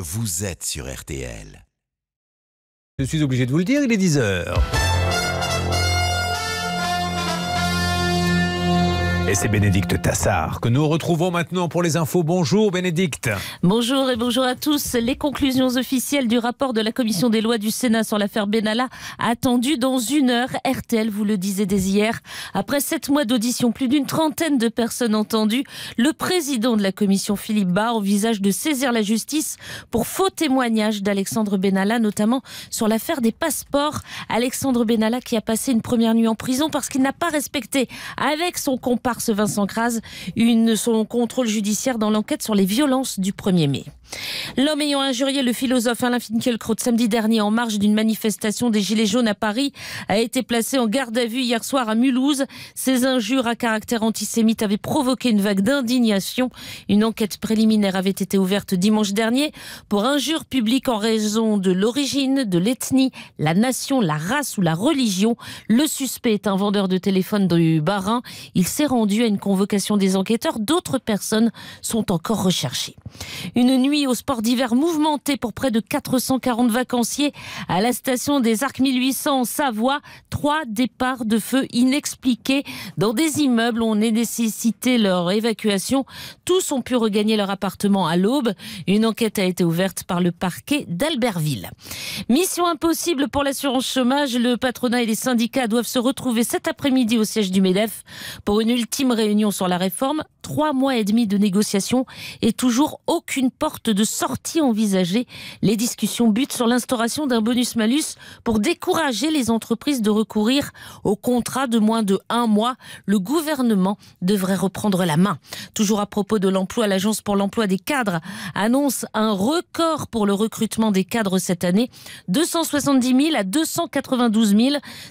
Vous êtes sur RTL. Je suis obligé de vous le dire, il est 10h. Et c'est Bénédicte Tassard que nous retrouvons maintenant pour les infos. Bonjour Bénédicte. Bonjour et bonjour à tous. Les conclusions officielles du rapport de la commission des lois du Sénat sur l'affaire Benalla attendues dans une heure. RTL vous le disait dès hier. Après sept mois d'audition, plus d'une trentaine de personnes entendues, le président de la commission Philippe Bas envisage de saisir la justice pour faux témoignage d'Alexandre Benalla, notamment sur l'affaire des passeports. Alexandre Benalla qui a passé une première nuit en prison parce qu'il n'a pas respecté avec son compartiment mars, Vincent Crase, une, son contrôle judiciaire dans l'enquête sur les violences du 1er mai. L'homme ayant injurié le philosophe Alain Finkielkraut samedi dernier en marge d'une manifestation des Gilets jaunes à Paris a été placé en garde à vue hier soir à Mulhouse. Ces injures à caractère antisémite avaient provoqué une vague d'indignation. Une enquête préliminaire avait été ouverte dimanche dernier pour injures publiques en raison de l'origine, de l'ethnie, la nation, la race ou la religion. Le suspect est un vendeur de téléphone du Barin. Il s'est rendu à une convocation des enquêteurs. D'autres personnes sont encore recherchées. Une nuit aux au sport d'hiver mouvementé pour près de 440 vacanciers à la station des Arcs 1800 en Savoie. Trois départs de feu inexpliqués dans des immeubles où on nécessité leur évacuation. Tous ont pu regagner leur appartement à l'aube. Une enquête a été ouverte par le parquet d'Albertville. Mission impossible pour l'assurance chômage. Le patronat et les syndicats doivent se retrouver cet après-midi au siège du MEDEF pour une ultime réunion sur la réforme. Trois mois et demi de négociations et toujours aucune porte de sortie envisagées. Les discussions butent sur l'instauration d'un bonus-malus pour décourager les entreprises de recourir aux contrats de moins de un mois. Le gouvernement devrait reprendre la main. Toujours à propos de l'emploi, l'Agence pour l'emploi des cadres annonce un record pour le recrutement des cadres cette année. 270 000 à 292 000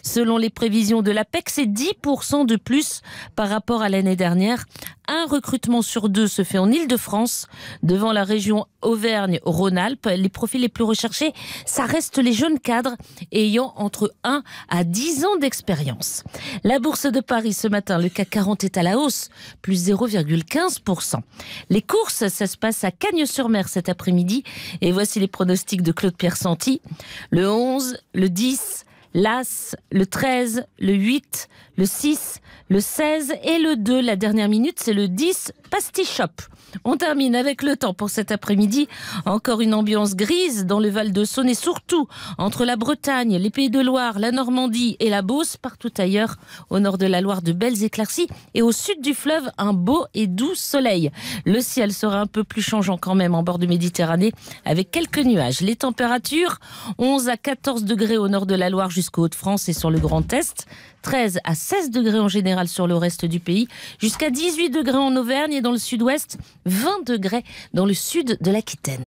selon les prévisions de l'APEC. C'est 10% de plus par rapport à l'année dernière un recrutement sur deux se fait en Ile-de-France, devant la région Auvergne-Rhône-Alpes. Les profils les plus recherchés, ça reste les jeunes cadres ayant entre 1 à 10 ans d'expérience. La bourse de Paris ce matin, le CAC 40 est à la hausse, plus 0,15%. Les courses, ça se passe à Cagnes-sur-Mer cet après-midi. Et voici les pronostics de Claude Pierre Santi. Le 11, le 10, l'As, le 13, le 8, le 6, le 16 et le 2. La dernière minute, c'est le 10, pastichop. On termine avec le temps pour cet après-midi. Encore une ambiance grise dans le Val de Saône et surtout entre la Bretagne, les Pays de Loire, la Normandie et la Beauce. Partout ailleurs, au nord de la Loire, de belles éclaircies et au sud du fleuve, un beau et doux soleil. Le ciel sera un peu plus changeant quand même en bord de Méditerranée avec quelques nuages. Les températures, 11 à 14 degrés au nord de la Loire côte france et sur le Grand Est, 13 à 16 degrés en général sur le reste du pays, jusqu'à 18 degrés en Auvergne et dans le sud-ouest, 20 degrés dans le sud de l'Aquitaine.